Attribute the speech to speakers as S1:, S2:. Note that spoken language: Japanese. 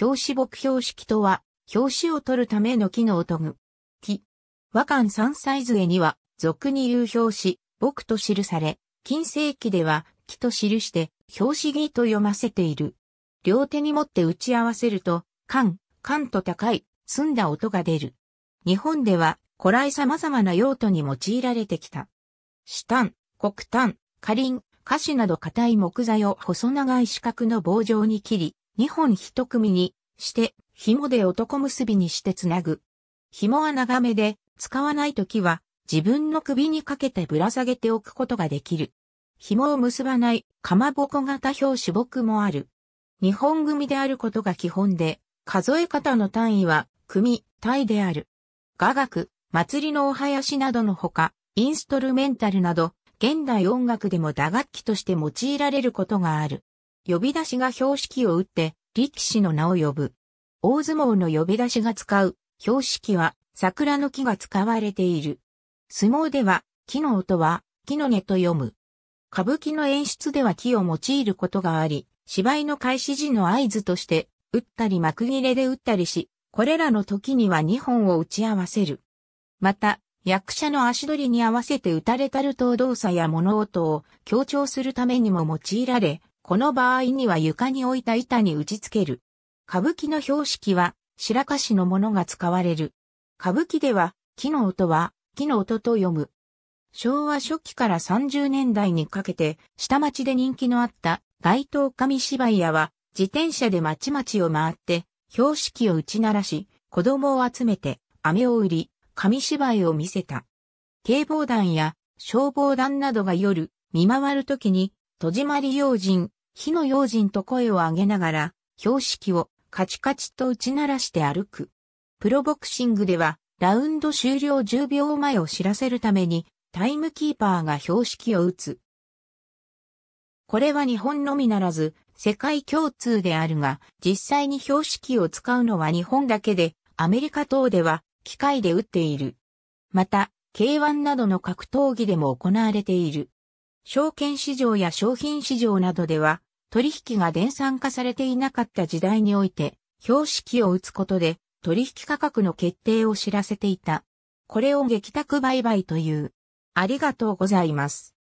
S1: 表紙木標式とは、表紙を取るための機能音具。ぐ。木。和漢三サイズ絵には、俗に言う表紙、木と記され、近世紀では、木と記して、表紙木と読ませている。両手に持って打ち合わせると、缶、缶と高い、澄んだ音が出る。日本では、古来様々な用途に用いられてきた。紫炭、黒炭、花林、菓子など硬い木材を細長い四角の棒状に切り、2本一組にして、紐で男結びにしてつなぐ。紐は長めで、使わないときは、自分の首にかけてぶら下げておくことができる。紐を結ばない、かまぼこ型表紙木もある。日本組であることが基本で、数え方の単位は、組、体である。雅楽、祭りのお囃子などのほか、インストルメンタルなど、現代音楽でも打楽器として用いられることがある。呼び出しが標識を打って、力士の名を呼ぶ。大相撲の呼び出しが使う、標識は、桜の木が使われている。相撲では、木の音は、木の根と読む。歌舞伎の演出では木を用いることがあり、芝居の開始時の合図として、打ったり幕切れで打ったりし、これらの時には2本を打ち合わせる。また、役者の足取りに合わせて打たれたると動作や物音を強調するためにも用いられ、この場合には床に置いた板に打ち付ける。歌舞伎の標識は白菓子のものが使われる。歌舞伎では木の音は木の音と読む。昭和初期から30年代にかけて下町で人気のあった街頭紙芝居屋は自転車で町々を回って標識を打ち鳴らし子供を集めて飴を売り紙芝居を見せた。警防団や消防団などが夜見回る時に戸締まり用心火の用心と声を上げながら、標識をカチカチと打ち鳴らして歩く。プロボクシングでは、ラウンド終了10秒前を知らせるために、タイムキーパーが標識を打つ。これは日本のみならず、世界共通であるが、実際に標識を使うのは日本だけで、アメリカ等では、機械で打っている。また、K1 などの格闘技でも行われている。証券市場や商品市場などでは、取引が電算化されていなかった時代において、標識を打つことで取引価格の決定を知らせていた。これを激託売買という。ありがとうございます。